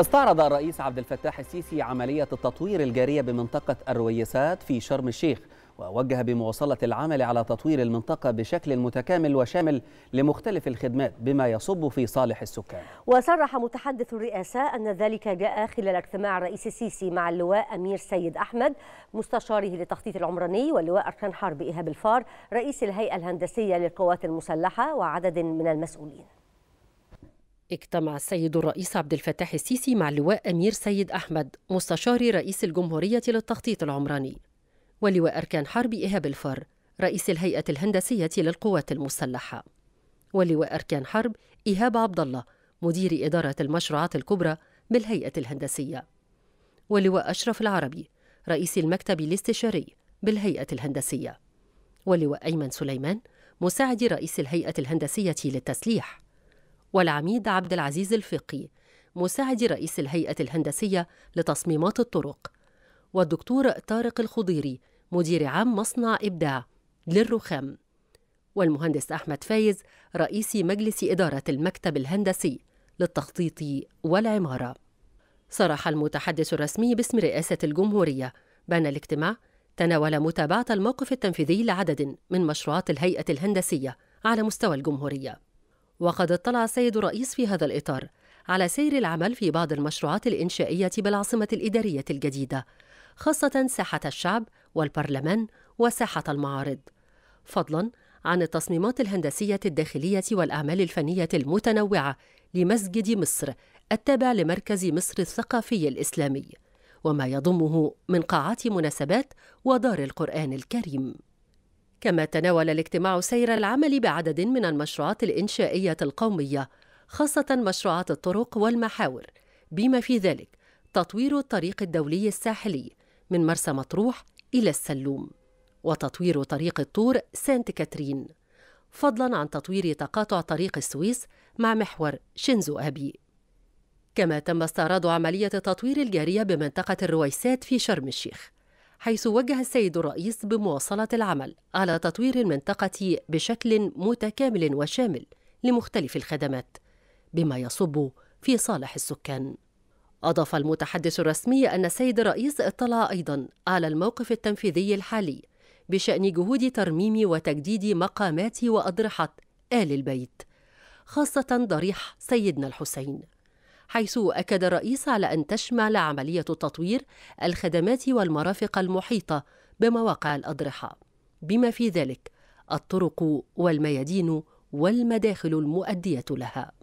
استعرض الرئيس عبد الفتاح السيسي عملية التطوير الجارية بمنطقة الرويسات في شرم الشيخ ووجه بمواصلة العمل على تطوير المنطقة بشكل متكامل وشامل لمختلف الخدمات بما يصب في صالح السكان وصرح متحدث الرئاسة أن ذلك جاء خلال اجتماع الرئيس السيسي مع اللواء أمير سيد أحمد مستشاره للتخطيط العمراني واللواء أركان حرب إيهاب الفار رئيس الهيئة الهندسية للقوات المسلحة وعدد من المسؤولين اجتمع السيد الرئيس عبد الفتاح السيسي مع اللواء أمير سيد أحمد مستشار رئيس الجمهورية للتخطيط العمراني ولواء أركان حرب إيهاب الفر رئيس الهيئة الهندسية للقوات المسلحة ولواء أركان حرب إيهاب عبد الله مدير إدارة المشروعات الكبرى بالهيئة الهندسية ولواء أشرف العربي رئيس المكتب الاستشاري بالهيئة الهندسية ولواء أيمن سليمان مساعد رئيس الهيئة الهندسية للتسليح والعميد عبد العزيز الفقي مساعد رئيس الهيئة الهندسية لتصميمات الطرق والدكتور طارق الخضيري مدير عام مصنع إبداع للرخام والمهندس أحمد فايز رئيس مجلس إدارة المكتب الهندسي للتخطيط والعمارة صرح المتحدث الرسمي باسم رئاسة الجمهورية بأن الاجتماع تناول متابعة الموقف التنفيذي لعدد من مشروعات الهيئة الهندسية على مستوى الجمهورية وقد اطلع السيد الرئيس في هذا الإطار على سير العمل في بعض المشروعات الإنشائية بالعاصمة الإدارية الجديدة خاصة ساحة الشعب والبرلمان وساحة المعارض فضلا عن التصميمات الهندسية الداخلية والأعمال الفنية المتنوعة لمسجد مصر التابع لمركز مصر الثقافي الإسلامي وما يضمه من قاعات مناسبات ودار القرآن الكريم كما تناول الاجتماع سير العمل بعدد من المشروعات الإنشائية القومية خاصة مشروعات الطرق والمحاور بما في ذلك تطوير الطريق الدولي الساحلي من مرسى مطروح إلى السلوم وتطوير طريق الطور سانت كاترين فضلا عن تطوير تقاطع طريق السويس مع محور شينزو أبي كما تم استعراض عملية تطوير الجارية بمنطقة الرويسات في شرم الشيخ حيث وجه السيد الرئيس بمواصلة العمل على تطوير المنطقة بشكل متكامل وشامل لمختلف الخدمات بما يصب في صالح السكان أضاف المتحدث الرسمي أن السيد الرئيس اطلع أيضا على الموقف التنفيذي الحالي بشأن جهود ترميم وتجديد مقامات وأضرحة آل البيت خاصة ضريح سيدنا الحسين حيث أكد الرئيس على أن تشمل عملية التطوير الخدمات والمرافق المحيطة بمواقع الأضرحة بما في ذلك الطرق والميادين والمداخل المؤدية لها